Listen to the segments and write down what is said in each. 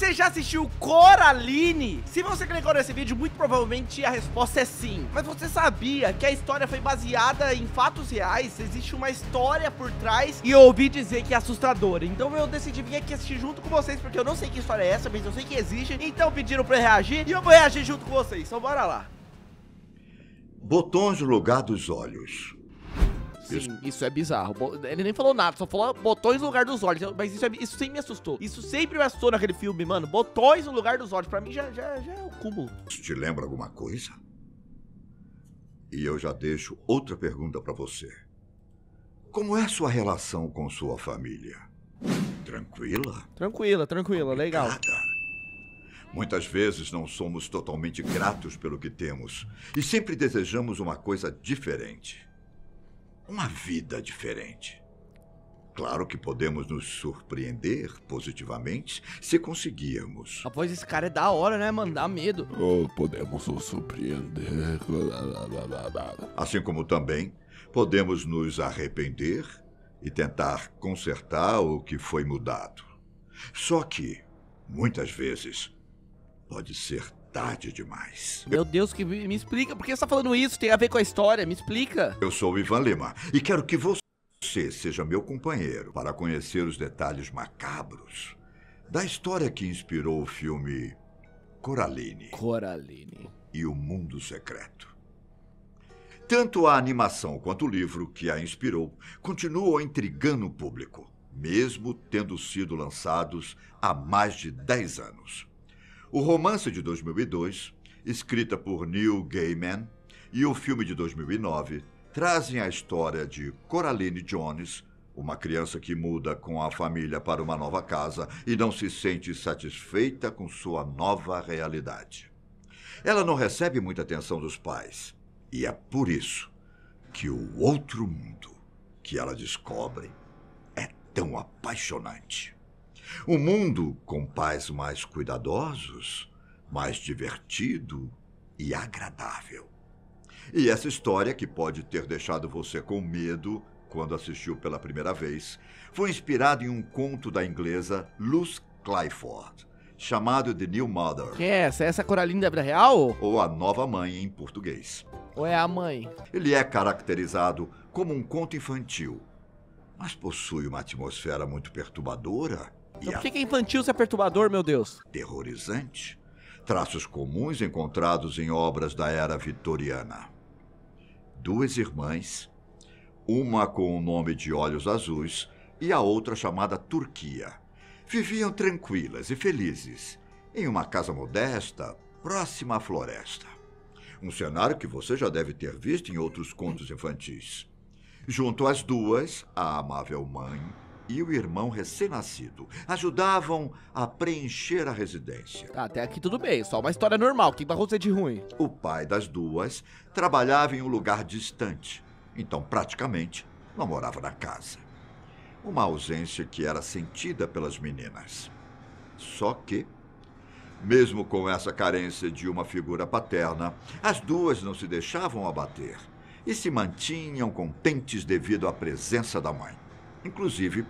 Você já assistiu Coraline? Se você clicou nesse vídeo, muito provavelmente a resposta é sim. Mas você sabia que a história foi baseada em fatos reais? Existe uma história por trás e eu ouvi dizer que é assustadora. Então eu decidi vir aqui assistir junto com vocês, porque eu não sei que história é essa, mas eu sei que existe. Então pediram pra eu reagir e eu vou reagir junto com vocês. Então bora lá. Botões no lugar dos olhos. Sim, isso é bizarro. Ele nem falou nada, só falou ah, botões no lugar dos olhos. Mas isso, é, isso sempre me assustou. Isso sempre me assustou naquele filme, mano. Botões no lugar dos olhos. Pra mim já, já, já é o cúmulo. Isso te lembra alguma coisa? E eu já deixo outra pergunta para você. Como é sua relação com sua família? Tranquila? Tranquila, tranquila, legal. Muitas vezes não somos totalmente gratos pelo que temos e sempre desejamos uma coisa diferente uma vida diferente. Claro que podemos nos surpreender positivamente se conseguirmos. Após ah, esse cara é da hora, né, mano? Dá medo. Ou oh, podemos nos surpreender. Assim como também podemos nos arrepender e tentar consertar o que foi mudado. Só que, muitas vezes, pode ser tarde demais. Meu Deus, que me, explica. Por que você está falando isso? Tem a ver com a história? Me explica. Eu sou o Ivan Lima e quero que você seja meu companheiro para conhecer os detalhes macabros da história que inspirou o filme Coraline. Coraline. E o Mundo Secreto. Tanto a animação quanto o livro que a inspirou continuam intrigando o público, mesmo tendo sido lançados há mais de 10 anos. O romance de 2002, escrita por Neil Gaiman, e o filme de 2009 trazem a história de Coraline Jones, uma criança que muda com a família para uma nova casa e não se sente satisfeita com sua nova realidade. Ela não recebe muita atenção dos pais, e é por isso que o outro mundo que ela descobre é tão apaixonante. O mundo com pais mais cuidadosos, mais divertido e agradável. E essa história, que pode ter deixado você com medo quando assistiu pela primeira vez, foi inspirada em um conto da inglesa Luz Clifford, chamado The New Mother. Que é essa? Essa Coralinda da real? Ou A Nova Mãe em português. Ou é a mãe? Ele é caracterizado como um conto infantil, mas possui uma atmosfera muito perturbadora então, por que, que é infantil se é perturbador, meu Deus? Terrorizante. Traços comuns encontrados em obras da era vitoriana. Duas irmãs, uma com o nome de Olhos Azuis e a outra chamada Turquia, viviam tranquilas e felizes em uma casa modesta próxima à floresta. Um cenário que você já deve ter visto em outros contos infantis. Junto às duas, a amável mãe e o irmão recém-nascido ajudavam a preencher a residência. Ah, até aqui tudo bem, só uma história normal, que barrote de ruim. O pai das duas trabalhava em um lugar distante, então praticamente não morava na casa. Uma ausência que era sentida pelas meninas. Só que, mesmo com essa carência de uma figura paterna, as duas não se deixavam abater e se mantinham contentes devido à presença da mãe. Inclusive,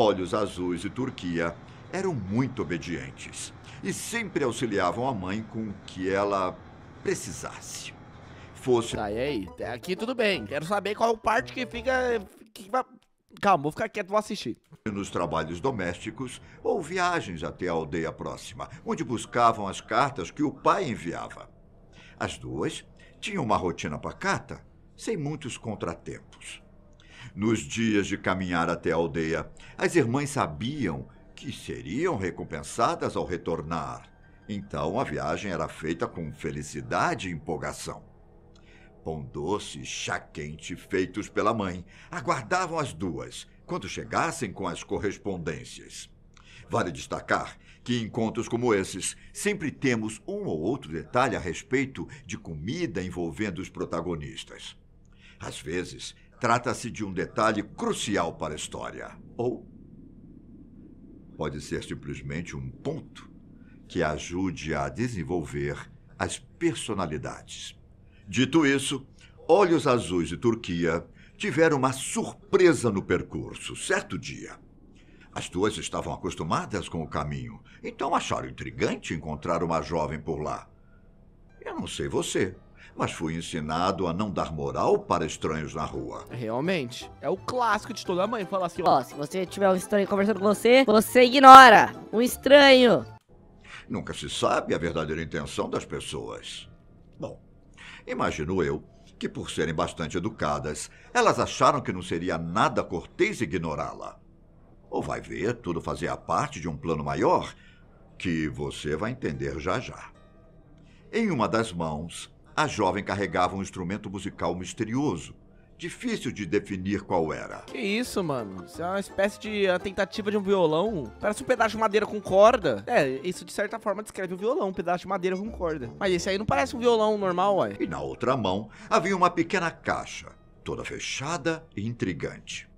Olhos Azuis e Turquia eram muito obedientes e sempre auxiliavam a mãe com o que ela precisasse. Fosse. Tá, e aí? Aqui tudo bem. Quero saber qual parte que fica. Que... Calma, vou ficar quieto, vou assistir. Nos trabalhos domésticos ou viagens até a aldeia próxima, onde buscavam as cartas que o pai enviava. As duas tinham uma rotina pacata, sem muitos contratempos nos dias de caminhar até a aldeia. As irmãs sabiam que seriam recompensadas ao retornar. Então a viagem era feita com felicidade e empolgação. Pão doce e chá quente feitos pela mãe aguardavam as duas quando chegassem com as correspondências. Vale destacar que em contos como esses sempre temos um ou outro detalhe a respeito de comida envolvendo os protagonistas. Às vezes, trata-se de um detalhe crucial para a história. Ou pode ser simplesmente um ponto que ajude a desenvolver as personalidades. Dito isso, Olhos Azuis e Turquia tiveram uma surpresa no percurso, certo dia. As duas estavam acostumadas com o caminho, então acharam intrigante encontrar uma jovem por lá. Eu não sei você, mas fui ensinado a não dar moral para estranhos na rua. Realmente. É o clássico de toda mãe falar assim: ó, oh, se você tiver um estranho conversando com você, você ignora. Um estranho. Nunca se sabe a verdadeira intenção das pessoas. Bom, imagino eu que, por serem bastante educadas, elas acharam que não seria nada cortês ignorá-la. Ou vai ver, tudo fazia parte de um plano maior que você vai entender já já. Em uma das mãos, a jovem carregava um instrumento musical misterioso. Difícil de definir qual era. Que isso, mano? Isso é uma espécie de uma tentativa de um violão. Parece um pedaço de madeira com corda. É, isso de certa forma descreve o violão, um pedaço de madeira com corda. Mas esse aí não parece um violão normal, ué. E na outra mão havia uma pequena caixa, toda fechada e intrigante.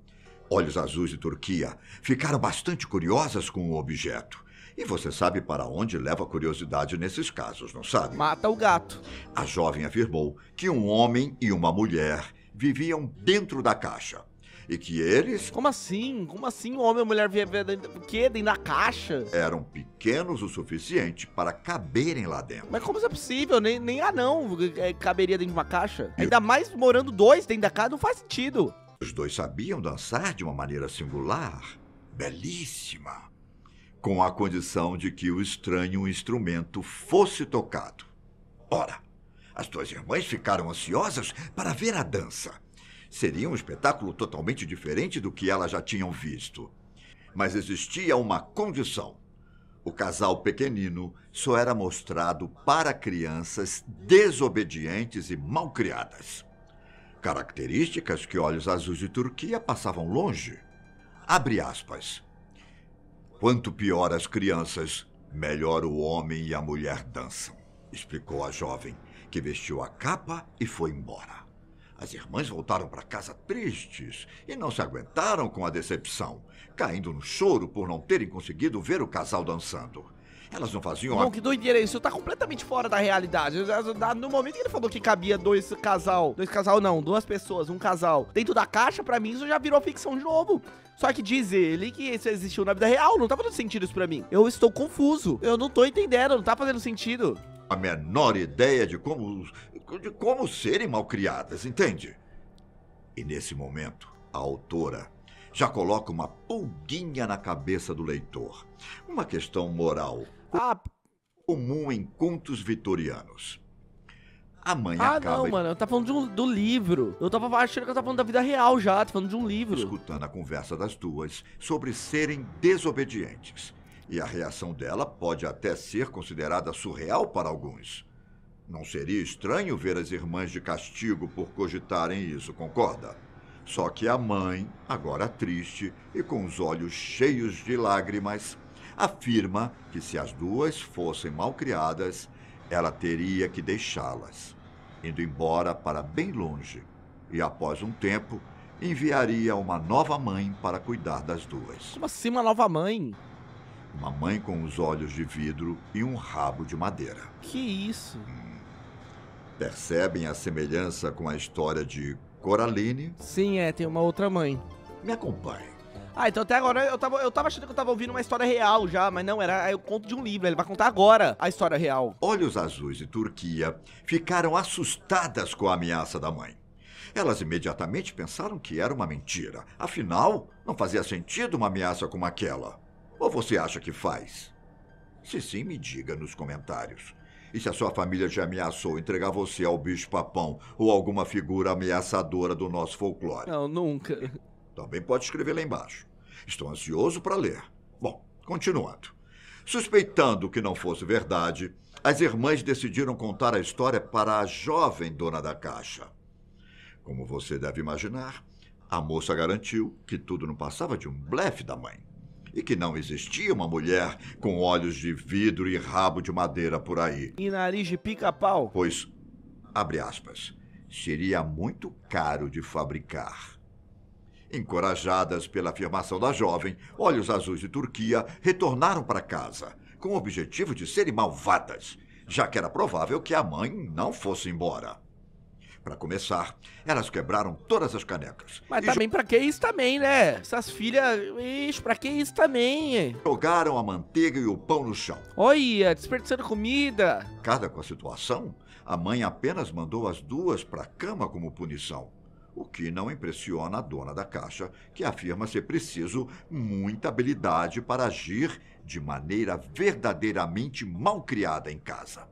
Olhos Azuis e Turquia ficaram bastante curiosas com o objeto e você sabe para onde leva a curiosidade nesses casos, não sabe? Mata o gato. A jovem afirmou que um homem e uma mulher viviam dentro da caixa. E que eles. Como assim? Como assim um homem e a mulher viviam dentro da caixa? Eram pequenos o suficiente para caberem lá dentro. Mas como isso é possível? Nem, nem anão ah, é, caberia dentro de uma caixa. E... Ainda mais morando dois dentro da casa, não faz sentido. Os dois sabiam dançar de uma maneira singular, belíssima com a condição de que o estranho instrumento fosse tocado. Ora, as duas irmãs ficaram ansiosas para ver a dança. Seria um espetáculo totalmente diferente do que elas já tinham visto. Mas existia uma condição. O casal pequenino só era mostrado para crianças desobedientes e mal criadas. Características que Olhos Azuis de Turquia passavam longe. Abre aspas. Quanto pior as crianças, melhor o homem e a mulher dançam, explicou a jovem, que vestiu a capa e foi embora. As irmãs voltaram para casa tristes e não se aguentaram com a decepção, caindo no choro por não terem conseguido ver o casal dançando. Elas não faziam. Bom, que doideira isso. Tá completamente fora da realidade. No momento que ele falou que cabia dois casal, dois casal não, duas pessoas, um casal dentro da caixa, pra mim isso já virou ficção de novo. Só que diz ele que isso existiu na vida real. Não tá fazendo sentido isso pra mim. Eu estou confuso. Eu não tô entendendo. Não tá fazendo sentido. A menor ideia de como, de como serem malcriadas, entende? E nesse momento, a autora já coloca uma pulguinha na cabeça do leitor. Uma questão moral ah. comum em contos vitorianos. mãe ah, acaba. Ah, não, mano. Eu tava falando de um, do livro. Eu tava achando que eu tava falando da vida real já. Tô falando de um livro. Escutando a conversa das duas sobre serem desobedientes. E a reação dela pode até ser considerada surreal para alguns. Não seria estranho ver as irmãs de castigo por cogitarem isso, concorda? Só que a mãe, agora triste e com os olhos cheios de lágrimas, afirma que se as duas fossem malcriadas, ela teria que deixá-las, indo embora para bem longe, e após um tempo enviaria uma nova mãe para cuidar das duas. Como assim uma nova mãe? Uma mãe com os olhos de vidro e um rabo de madeira. Que isso? Hum. Percebem a semelhança com a história de Coraline. Sim, é, tem uma outra mãe. Me acompanhe. Ah, então até agora eu tava, eu tava achando que eu tava ouvindo uma história real já, mas não, era é o conto de um livro, ele vai contar agora a história real. Olhos Azuis e Turquia ficaram assustadas com a ameaça da mãe. Elas imediatamente pensaram que era uma mentira. Afinal, não fazia sentido uma ameaça como aquela. Ou você acha que faz? Se sim, me diga nos comentários. E se a sua família te ameaçou entregar você ao bicho-papão ou alguma figura ameaçadora do nosso folclore? Não, nunca. Também pode escrever lá embaixo. Estou ansioso para ler. Bom, continuando. Suspeitando que não fosse verdade, as irmãs decidiram contar a história para a jovem dona da caixa. Como você deve imaginar, a moça garantiu que tudo não passava de um blefe da mãe e que não existia uma mulher com olhos de vidro e rabo de madeira por aí. E nariz de pica-pau. Pois, abre aspas, seria muito caro de fabricar. Encorajadas pela afirmação da jovem, Olhos Azuis de Turquia retornaram para casa, com o objetivo de serem malvadas, já que era provável que a mãe não fosse embora. Para começar, elas quebraram todas as canecas. Mas também tá para que isso também, né? Essas filhas, isso, para que isso também? Jogaram a manteiga e o pão no chão. Olha, desperdiçando comida. Cada com a situação, a mãe apenas mandou as duas para a cama como punição. O que não impressiona a dona da caixa, que afirma ser preciso muita habilidade para agir de maneira verdadeiramente mal criada em casa.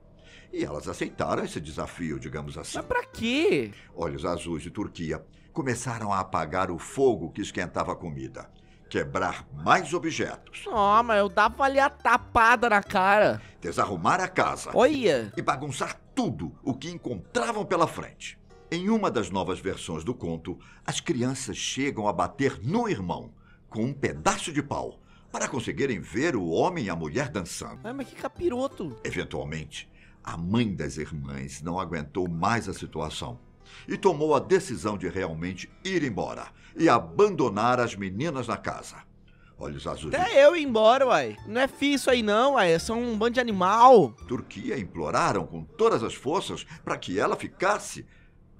E elas aceitaram esse desafio, digamos assim. Mas pra quê? Olhos azuis de Turquia começaram a apagar o fogo que esquentava a comida. Quebrar mais objetos. oh, mas eu dava ali a tapada na cara. Desarrumar a casa. Olha! E bagunçar tudo o que encontravam pela frente. Em uma das novas versões do conto, as crianças chegam a bater no irmão com um pedaço de pau para conseguirem ver o homem e a mulher dançando. Ah, mas que capiroto! Eventualmente, a mãe das irmãs não aguentou mais a situação e tomou a decisão de realmente ir embora e abandonar as meninas na casa. Olhos azuis. Até eu ir embora, uai. Não é fi isso aí não, uai. É São um bando de animal. Turquia imploraram com todas as forças para que ela ficasse,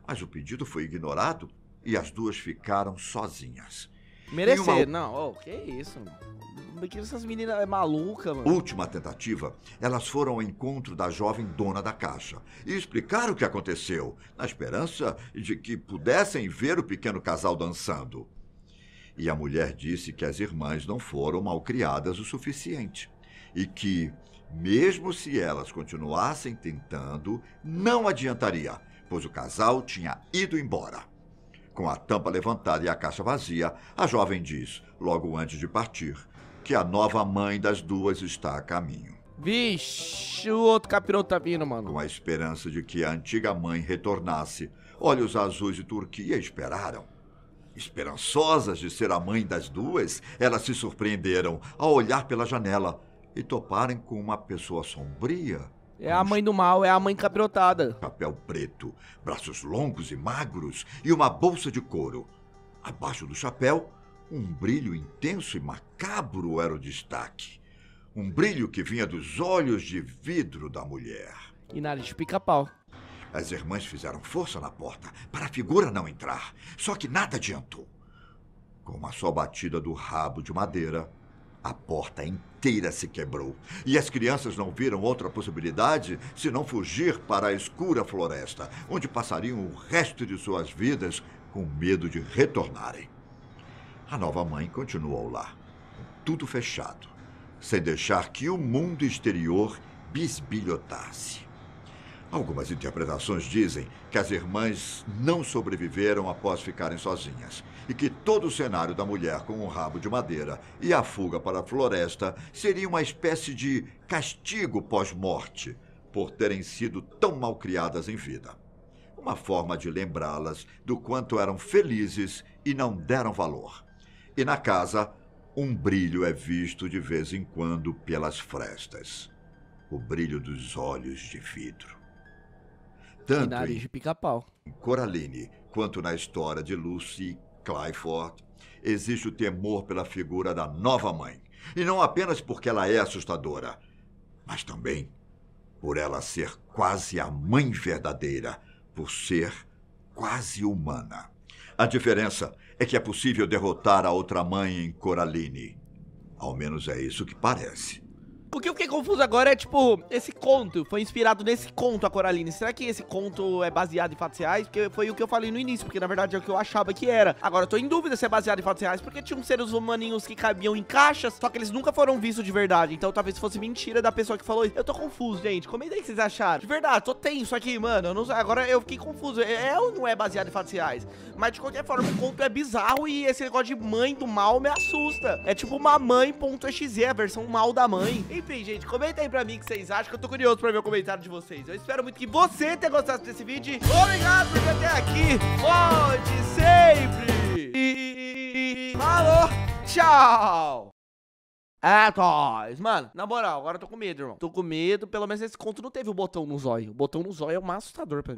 mas o pedido foi ignorado e as duas ficaram sozinhas. Merecer, não. Oh, que isso, mano. Porque essas meninas é maluca, mano. Última tentativa, elas foram ao encontro da jovem dona da caixa e explicaram o que aconteceu, na esperança de que pudessem ver o pequeno casal dançando. E a mulher disse que as irmãs não foram malcriadas o suficiente e que, mesmo se elas continuassem tentando, não adiantaria, pois o casal tinha ido embora. Com a tampa levantada e a caixa vazia, a jovem diz, logo antes de partir, que a nova mãe das duas está a caminho. Vixe, o outro capiroto tá vindo, mano. Com a esperança de que a antiga mãe retornasse, olhos azuis de Turquia esperaram. Esperançosas de ser a mãe das duas, elas se surpreenderam ao olhar pela janela e toparem com uma pessoa sombria é a mãe do mal, é a mãe capirotada. Chapéu preto, braços longos e magros e uma bolsa de couro. Abaixo do chapéu, um brilho intenso e macabro era o destaque. Um brilho que vinha dos olhos de vidro da mulher. E nariz pica-pau. As irmãs fizeram força na porta para a figura não entrar, só que nada adiantou. Com uma só batida do rabo de madeira, a porta inteira se quebrou e as crianças não viram outra possibilidade senão fugir para a escura floresta, onde passariam o resto de suas vidas com medo de retornarem. A nova mãe continuou lá, tudo fechado, sem deixar que o mundo exterior bisbilhotasse. Algumas interpretações dizem que as irmãs não sobreviveram após ficarem sozinhas e que todo o cenário da mulher com um rabo de madeira e a fuga para a floresta seria uma espécie de castigo pós-morte por terem sido tão mal criadas em vida. Uma forma de lembrá-las do quanto eram felizes e não deram valor. E na casa, um brilho é visto de vez em quando pelas frestas o brilho dos olhos de vidro. Tanto Quinários de Pica-Pau. Coraline, quanto na história de Lucy Clyford, existe o temor pela figura da nova mãe. E não apenas porque ela é assustadora, mas também por ela ser quase a mãe verdadeira, por ser quase humana. A diferença é que é possível derrotar a outra mãe em Coraline. Ao menos é isso que parece. O que eu é fiquei confuso agora é, tipo, esse conto foi inspirado nesse conto, a Coraline. Será que esse conto é baseado em fatos reais? Porque foi o que eu falei no início, porque na verdade é o que eu achava que era. Agora, eu tô em dúvida se é baseado em fatos reais, porque tinham seres humaninhos que cabiam em caixas, só que eles nunca foram vistos de verdade. Então talvez fosse mentira da pessoa que falou isso. Eu tô confuso, gente. Comenta aí o que vocês acharam. De verdade, tô tenso aqui, mano. Eu não... Agora eu fiquei confuso. É, é ou não é baseado em fatos reais? Mas de qualquer forma, o conto é bizarro e esse negócio de mãe do mal me assusta. É tipo uma mãe.exe, a versão mal da mãe. E enfim, gente, comenta aí pra mim o que vocês acham, que eu tô curioso pra ver o comentário de vocês. Eu espero muito que você tenha gostado desse vídeo. Obrigado por vir até aqui. Onde sempre. E... Falou, tchau. É, tos. Mano, na moral, agora eu tô com medo, irmão. Tô com medo, pelo menos esse conto não teve o botão no zóio. O botão no zóio é o mais assustador pra mim.